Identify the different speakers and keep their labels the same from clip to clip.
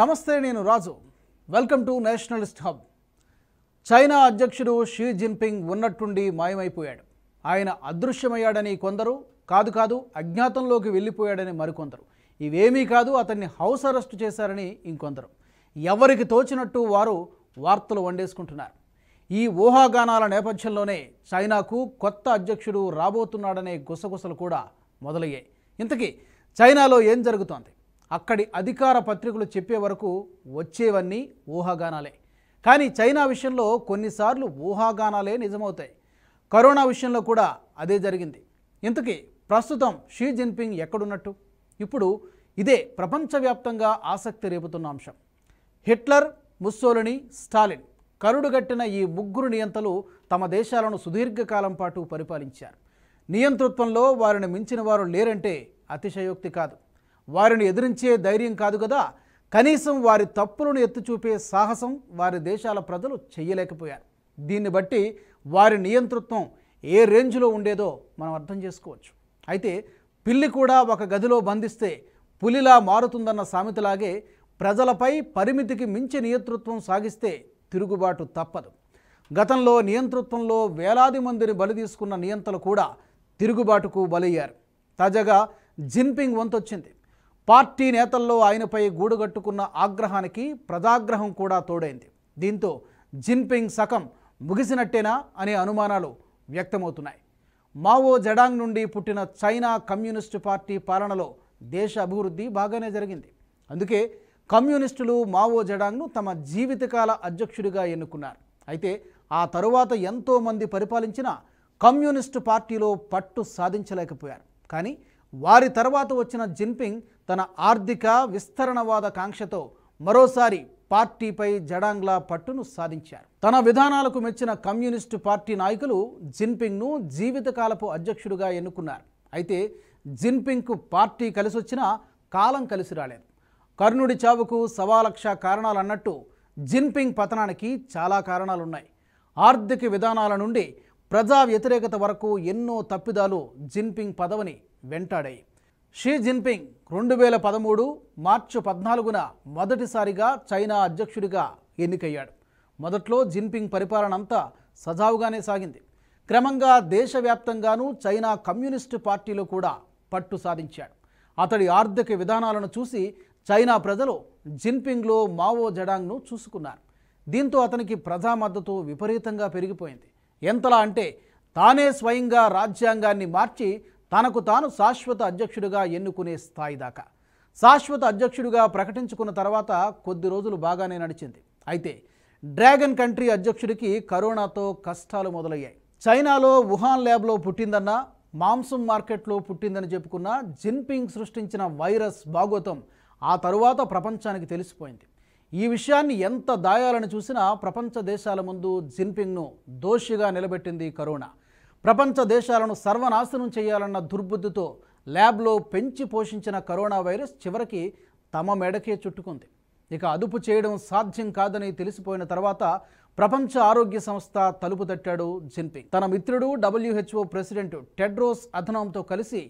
Speaker 1: నమస్తే నేను Raju welcome to Nationalist Hub China అధ్యక్షుడు షీ జిన్పింగ్ ఉన్నట్టుండి మాయమైపోయాడు ఆయన అదృశ్యమయ్యాడని కొందరు కాదు కాదు అజ్ఞాతంలోకి వెళ్ళిపోయాడని మరికొందరు ఇవేమీ కాదు అతన్ని హౌస్ అరెస్ట్ చేశారని ఇంకొందరు ఎవరికి తోచినట్టు వారు వార్తలు వండేసుకుంటున్నారు ఈ ఊహాగానాల నేపథ్యంలోనే చైనాకు కొత్త అధ్యక్షుడు రాబోతున్నాడనే గుసగుసలు కూడా మొదలయ్యాయి ఇంతకీ చైనాలో ఏం జరుగుతోంది అక్కడి అధికార పత్రికలు చెప్పే వరకు వచ్చేవన్నీ ఊహాగానాలే కానీ చైనా విషయంలో కొన్నిసార్లు ఊహాగానాలే నిజమవుతాయి కరోనా విషయంలో కూడా అదే జరిగింది ఇంతకీ ప్రస్తుతం షీ జిన్పింగ్ ఎక్కడున్నట్టు ఇప్పుడు ఇదే ప్రపంచవ్యాప్తంగా ఆసక్తి రేపుతున్న అంశం హిట్లర్ ముస్సోలిని స్టాలిన్ కరుడుగట్టిన ఈ ముగ్గురు నియంతలు తమ దేశాలను సుదీర్ఘకాలం పాటు పరిపాలించారు నియంతృత్వంలో వారిని మించిన వారు లేరంటే అతిశయోక్తి కాదు వారిని ఎదిరించే ధైర్యం కాదు కదా కనీసం వారి తప్పులను ఎత్తి చూపే సాహసం వారి దేశాల ప్రజలు చేయలేకపోయారు దీన్ని బట్టి వారి నియంతృత్వం ఏ రేంజ్లో ఉండేదో మనం అర్థం చేసుకోవచ్చు అయితే పిల్లి కూడా ఒక గదిలో బంధిస్తే పులిలా మారుతుందన్న సామెతలాగే ప్రజలపై పరిమితికి మించి నియంతృత్వం సాగిస్తే తిరుగుబాటు తప్పదు గతంలో నియంతృత్వంలో వేలాది మందిని బలి తీసుకున్న నియంతలు కూడా తిరుగుబాటుకు బలయ్యారు తాజాగా జిన్పింగ్ వంతొచ్చింది పార్టీ నేతల్లో ఆయనపై గూడుగట్టుకున్న ఆగ్రహానికి ప్రజాగ్రహం కూడా తోడైంది దీంతో జిన్పింగ్ సకం ముగిసినట్టేనా అనే అనుమానాలు వ్యక్తమవుతున్నాయి మావో జడాంగ్ నుండి పుట్టిన చైనా కమ్యూనిస్టు పార్టీ పాలనలో దేశ అభివృద్ధి బాగానే జరిగింది అందుకే కమ్యూనిస్టులు మావో జడాంగ్ను తమ జీవితకాల అధ్యక్షుడిగా ఎన్నుకున్నారు అయితే ఆ తరువాత ఎంతోమంది పరిపాలించిన కమ్యూనిస్టు పార్టీలో పట్టు సాధించలేకపోయారు కానీ వారి తర్వాత వచ్చిన జిన్పింగ్ తన ఆర్థిక విస్తరణవాద కాంక్షతో మరోసారి పార్టీపై జడాంగ్లా పట్టును సాధించారు తన విధానాలకు మెచ్చిన కమ్యూనిస్టు పార్టీ నాయకులు జిన్పింగ్ను జీవితకాలపు అధ్యక్షుడిగా ఎన్నుకున్నారు అయితే జిన్పింగ్కు పార్టీ కలిసి కాలం కలిసి రాలేదు కర్ణుడి చావుకు సవాలక్ష కారణాలు అన్నట్టు జిన్పింగ్ పతనానికి చాలా కారణాలున్నాయి ఆర్థిక విధానాల నుండి ప్రజా వ్యతిరేకత వరకు ఎన్నో తప్పిదాలు జిన్పింగ్ పదవిని వెంటాడాయి షీ జిన్పింగ్ రెండు వేల పదమూడు మార్చి పద్నాలుగున మొదటిసారిగా చైనా అధ్యక్షుడిగా ఎన్నికయ్యాడు మొదట్లో జిన్పింగ్ పరిపాలన అంతా సజావుగానే సాగింది క్రమంగా దేశవ్యాప్తంగానూ చైనా కమ్యూనిస్టు పార్టీలో కూడా పట్టు సాధించాడు అతడి ఆర్థిక విధానాలను చూసి చైనా ప్రజలు జిన్పింగ్లో మావో జడాంగ్ను చూసుకున్నారు దీంతో అతనికి ప్రజా మద్దతు విపరీతంగా పెరిగిపోయింది ఎంతలా అంటే తానే స్వయంగా రాజ్యాంగాన్ని మార్చి తనకు తాను శాశ్వత అధ్యక్షుడిగా ఎన్నుకునే స్థాయి దాకా శాశ్వత అధ్యక్షుడిగా ప్రకటించుకున్న తర్వాత కొద్ది రోజులు బాగానే నడిచింది అయితే డ్రాగన్ కంట్రీ అధ్యక్షుడికి కరోనాతో కష్టాలు మొదలయ్యాయి చైనాలో వుహాన్ ల్యాబ్లో పుట్టిందన్న మాంసం మార్కెట్లో పుట్టిందని చెప్పుకున్న జిన్పింగ్ సృష్టించిన వైరస్ భాగోతం ఆ తరువాత ప్రపంచానికి తెలిసిపోయింది ఈ విషయాన్ని ఎంత దాయాలని చూసినా ప్రపంచ దేశాల ముందు జిన్పింగ్ను దోషిగా నిలబెట్టింది కరోనా ప్రపంచ దేశాలను సర్వనాశనం చేయాలన్న దుర్బుద్ధితో ల్యాబ్లో పెంచి పోషించిన కరోనా వైరస్ చివరికి తమ మెడకే చుట్టుకుంది ఇక అదుపు చేయడం సాధ్యం కాదని తెలిసిపోయిన తర్వాత ప్రపంచ ఆరోగ్య సంస్థ తలుపు తట్టాడు జిన్పింగ్ తన మిత్రుడు డబ్ల్యూహెచ్ఓ ప్రెసిడెంట్ టెడ్రోస్ అధనంతో కలిసి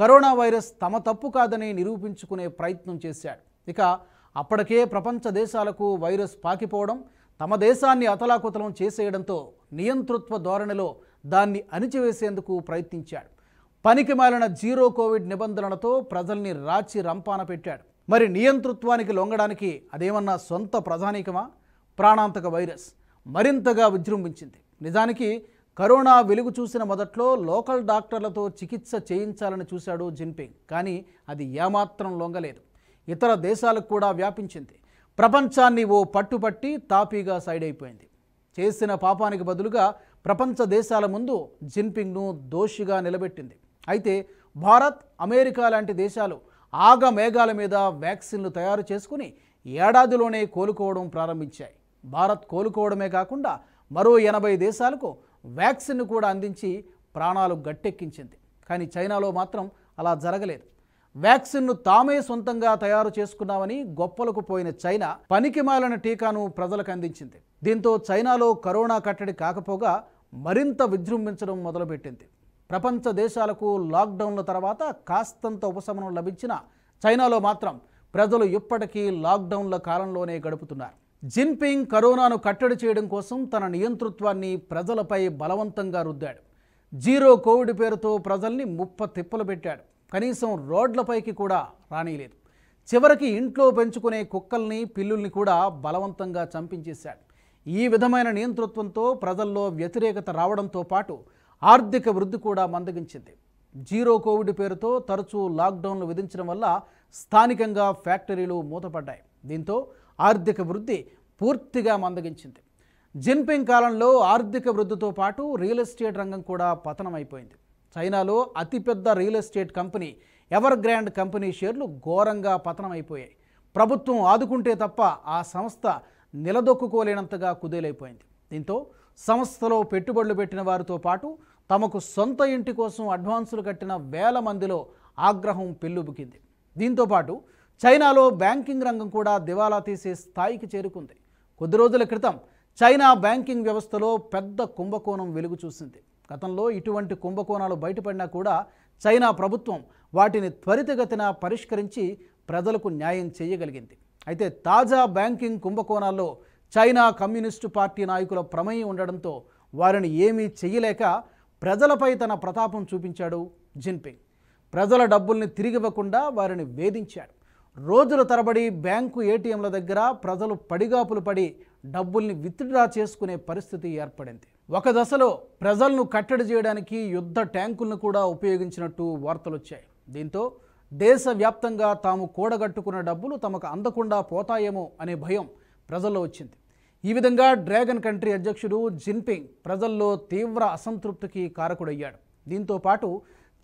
Speaker 1: కరోనా వైరస్ తమ తప్పు కాదని నిరూపించుకునే ప్రయత్నం చేశాడు ఇక అప్పటికే ప్రపంచ దేశాలకు వైరస్ పాకిపోవడం తమ దేశాన్ని అతలాకుతలం చేసేయడంతో నియంతృత్వ ధోరణిలో దాన్ని అణిచివేసేందుకు ప్రయత్నించాడు పనికి మాలిన జీరో కోవిడ్ నిబంధనలతో ప్రజల్ని రాచి రంపాన పెట్టాడు మరి నియంతృత్వానికి లొంగడానికి అదేమన్నా సొంత ప్రధానికమా ప్రాణాంతక వైరస్ మరింతగా విజృంభించింది నిజానికి కరోనా వెలుగు చూసిన మొదట్లో లోకల్ డాక్టర్లతో చికిత్స చేయించాలని చూశాడు జిన్పింగ్ కానీ అది ఏమాత్రం లొంగలేదు ఇతర దేశాలకు కూడా వ్యాపించింది ప్రపంచాన్ని ఓ పట్టుపట్టి తాపీగా సైడ్ అయిపోయింది చేసిన పాపానికి బదులుగా ప్రపంచ దేశాల ముందు జిన్పింగ్ను దోషిగా నిలబెట్టింది అయితే భారత్ అమెరికా లాంటి దేశాలు ఆగ మేఘాల మీద వ్యాక్సిన్లు తయారు చేసుకుని ఏడాదిలోనే కోలుకోవడం ప్రారంభించాయి భారత్ కోలుకోవడమే కాకుండా మరో ఎనభై దేశాలకు వ్యాక్సిన్ను కూడా అందించి ప్రాణాలు గట్టెక్కించింది కానీ చైనాలో మాత్రం అలా జరగలేదు వ్యాక్సిన్ను తామే సొంతంగా తయారు చేసుకున్నామని గొప్పలకు పోయిన చైనా పనికిమాలిన టీకాను ప్రజలకు అందించింది దీంతో చైనాలో కరోనా కట్టడి కాకపోగా మరింత విజృంభించడం మొదలుపెట్టింది ప్రపంచ దేశాలకు లాక్డౌన్ల తర్వాత కాస్తంత ఉపశమనం లభించిన చైనాలో మాత్రం ప్రజలు ఇప్పటికీ లాక్డౌన్ల కాలంలోనే గడుపుతున్నారు జిన్పింగ్ కరోనాను కట్టడి చేయడం కోసం తన నియంతృత్వాన్ని ప్రజలపై బలవంతంగా రుద్దాడు జీరో కోవిడ్ పేరుతో ప్రజల్ని ముప్ప తిప్పలు పెట్టాడు కనీసం రోడ్లపైకి కూడా రానియలేదు చివరికి ఇంట్లో పెంచుకునే కుక్కల్ని పిల్లుల్ని కూడా బలవంతంగా చంపించేశాడు ఈ విధమైన నియంతృత్వంతో ప్రజల్లో వ్యతిరేకత రావడంతో పాటు ఆర్థిక వృద్ధి కూడా మందగించింది జీరో కోవిడ్ పేరుతో తరచూ లాక్డౌన్లు విధించడం వల్ల స్థానికంగా ఫ్యాక్టరీలు మూతపడ్డాయి దీంతో ఆర్థిక వృద్ధి పూర్తిగా మందగించింది జిన్పింగ్ కాలంలో ఆర్థిక వృద్ధితో పాటు రియల్ ఎస్టేట్ రంగం కూడా పతనమైపోయింది చైనాలో అతిపెద్ద real estate company Evergrande company షేర్లు ఘోరంగా పతనమైపోయాయి ప్రభుత్వం ఆదుకుంటే తప్ప ఆ సంస్థ నిలదొక్కుకోలేనంతగా కుదేలైపోయింది దీంతో సంస్థలో పెట్టుబడులు పెట్టిన వారితో పాటు తమకు సొంత ఇంటి కోసం అడ్వాన్సులు కట్టిన వేల మందిలో ఆగ్రహం పెళ్ళుబుకింది దీంతోపాటు చైనాలో బ్యాంకింగ్ రంగం కూడా దివాలా తీసే స్థాయికి చేరుకుంది కొద్ది రోజుల క్రితం చైనా బ్యాంకింగ్ వ్యవస్థలో పెద్ద కుంభకోణం వెలుగు చూసింది గతంలో ఇటువంటి కుంభకోణాలు బయటపడినా కూడా చైనా ప్రభుత్వం వాటిని త్వరితగతిన పరిష్కరించి ప్రజలకు న్యాయం చేయగలిగింది అయితే తాజా బ్యాంకింగ్ కుంభకోణాల్లో చైనా కమ్యూనిస్టు పార్టీ నాయకుల ప్రమేయం ఉండడంతో వారిని ఏమీ చేయలేక ప్రజలపై తన ప్రతాపం చూపించాడు జిన్పింగ్ ప్రజల డబ్బుల్ని తిరిగివ్వకుండా వారిని వేధించాడు రోజుల తరబడి బ్యాంకు ఏటీఎంల దగ్గర ప్రజలు పడిగాపులు పడి డబ్బుల్ని విత్డ్రా చేసుకునే పరిస్థితి ఏర్పడింది ఒక దశలో ప్రజలను కట్టడి చేయడానికి యుద్ధ ట్యాంకులను కూడా ఉపయోగించినట్టు వార్తలు వచ్చాయి దీంతో దేశవ్యాప్తంగా తాము కూడగట్టుకున్న డబ్బులు తమకు అందకుండా పోతాయేమో అనే భయం ప్రజల్లో వచ్చింది ఈ విధంగా డ్రాగన్ కంట్రీ అధ్యక్షుడు జిన్పింగ్ ప్రజల్లో తీవ్ర అసంతృప్తికి కారకుడయ్యాడు దీంతో పాటు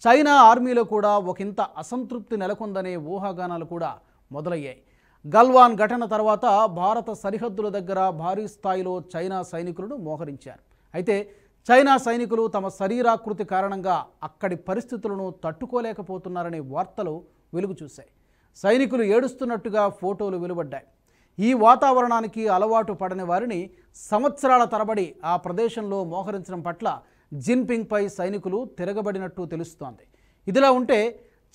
Speaker 1: చైనా ఆర్మీలో కూడా ఒకంత అసంతృప్తి నెలకొందనే ఊహాగానాలు కూడా మొదలయ్యాయి గల్వాన్ ఘటన తర్వాత భారత సరిహద్దుల దగ్గర భారీ స్థాయిలో చైనా సైనికులను మోహరించారు అయితే చైనా సైనికులు తమ శరీరాకృతి కారణంగా అక్కడి పరిస్థితులను తట్టుకోలేకపోతున్నారనే వార్తలు వెలుగు చూశాయి సైనికులు ఏడుస్తున్నట్టుగా ఫోటోలు వెలువడ్డాయి ఈ వాతావరణానికి అలవాటు పడని వారిని సంవత్సరాల తరబడి ఆ ప్రదేశంలో మోహరించడం పట్ల జిన్పింగ్పై సైనికులు తిరగబడినట్టు తెలుస్తోంది ఇదిలా ఉంటే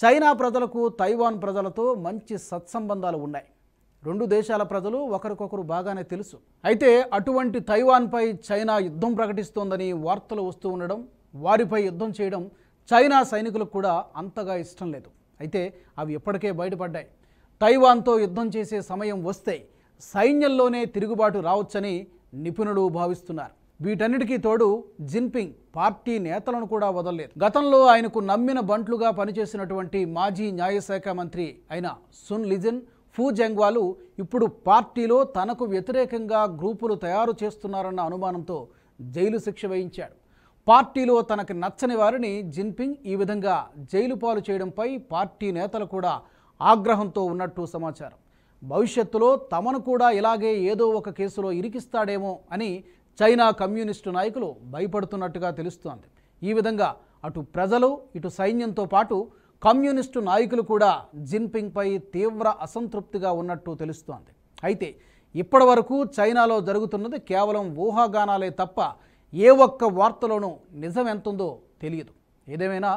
Speaker 1: చైనా ప్రజలకు తైవాన్ ప్రజలతో మంచి సత్సంబంధాలు ఉన్నాయి రెండు దేశాల ప్రజలు ఒకరికొకరు బాగానే తెలుసు అయితే అటువంటి తైవాన్పై చైనా యుద్ధం ప్రకటిస్తోందని వార్తలు వస్తూ ఉండడం వారిపై యుద్ధం చేయడం చైనా సైనికులకు కూడా అంతగా ఇష్టం లేదు అయితే అవి ఎప్పటికే బయటపడ్డాయి తైవాన్తో యుద్ధం చేసే సమయం వస్తే సైన్యంలోనే తిరుగుబాటు రావచ్చని నిపుణులు భావిస్తున్నారు వీటన్నిటికీ తోడు జిన్పింగ్ పార్టీ నేతలను కూడా వదలలేదు గతంలో ఆయనకు నమ్మిన బంట్లుగా పనిచేసినటువంటి మాజీ న్యాయశాఖ మంత్రి అయిన సున్ లిజిన్ ఫూ జంగ్వాలు ఇప్పుడు పార్టీలో తనకు వ్యతిరేకంగా గ్రూపులు తయారు చేస్తున్నారన్న అనుమానంతో జైలు శిక్ష వేయించాడు పార్టీలో తనకు నచ్చని వారిని జిన్పింగ్ ఈ విధంగా జైలు పాలు చేయడంపై పార్టీ నేతలు కూడా ఆగ్రహంతో ఉన్నట్టు సమాచారం భవిష్యత్తులో తమను కూడా ఇలాగే ఏదో ఒక కేసులో ఇరికిస్తాడేమో అని చైనా కమ్యూనిస్టు నాయకులు భయపడుతున్నట్టుగా తెలుస్తోంది ఈ విధంగా అటు ప్రజలు ఇటు సైన్యంతో పాటు కమ్యూనిస్టు నాయకులు కూడా జిన్పింగ్పై తీవ్ర అసంతృప్తిగా ఉన్నట్టు తెలుస్తోంది అయితే ఇప్పటి వరకు చైనాలో జరుగుతున్నది కేవలం ఊహాగానాలే తప్ప ఏ ఒక్క వార్తలోనూ నిజం ఎంతుందో తెలియదు ఏదేమైనా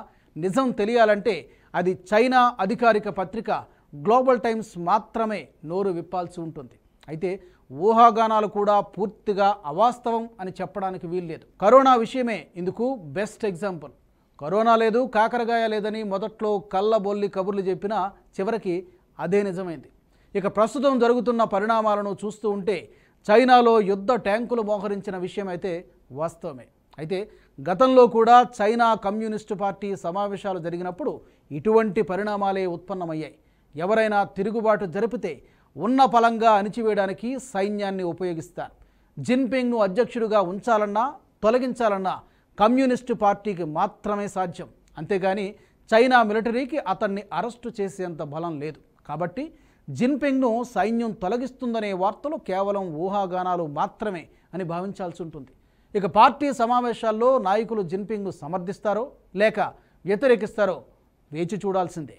Speaker 1: నిజం తెలియాలంటే అది చైనా అధికారిక పత్రిక గ్లోబల్ టైమ్స్ మాత్రమే నోరు విప్పాల్సి ఉంటుంది అయితే ఊహాగానాలు కూడా పూర్తిగా అవాస్తవం అని చెప్పడానికి వీల్లేదు కరోనా విషయమే ఇందుకు బెస్ట్ ఎగ్జాంపుల్ కరోనా లేదు కాకరగాయ లేదని మొదట్లో కళ్ళబొల్లి కబుర్లు చెప్పినా చివరికి అదే నిజమైంది ఇక ప్రస్తుతం జరుగుతున్న పరిణామాలను చూస్తూ ఉంటే చైనాలో యుద్ధ ట్యాంకులు మోహరించిన విషయం అయితే వాస్తవమే అయితే గతంలో కూడా చైనా కమ్యూనిస్టు పార్టీ సమావేశాలు జరిగినప్పుడు ఇటువంటి పరిణామాలే ఉత్పన్నమయ్యాయి ఎవరైనా తిరుగుబాటు జరిపితే ఉన్న పలంగా అణిచివేయడానికి సైన్యాన్ని ఉపయోగిస్తారు జిన్పింగ్ను అధ్యక్షుడిగా ఉంచాలన్నా తొలగించాలన్నా కమ్యూనిస్టు పార్టీకి మాత్రమే సాధ్యం అంతేగాని చైనా మిలిటరీకి అతన్ని అరెస్టు చేసేంత బలం లేదు కాబట్టి జిన్పింగ్ను సైన్యం తొలగిస్తుందనే వార్తలు కేవలం ఊహాగానాలు మాత్రమే అని భావించాల్సి ఉంటుంది ఇక పార్టీ సమావేశాల్లో నాయకులు జిన్పింగ్ను సమర్థిస్తారో లేక వ్యతిరేకిస్తారో వేచి చూడాల్సిందే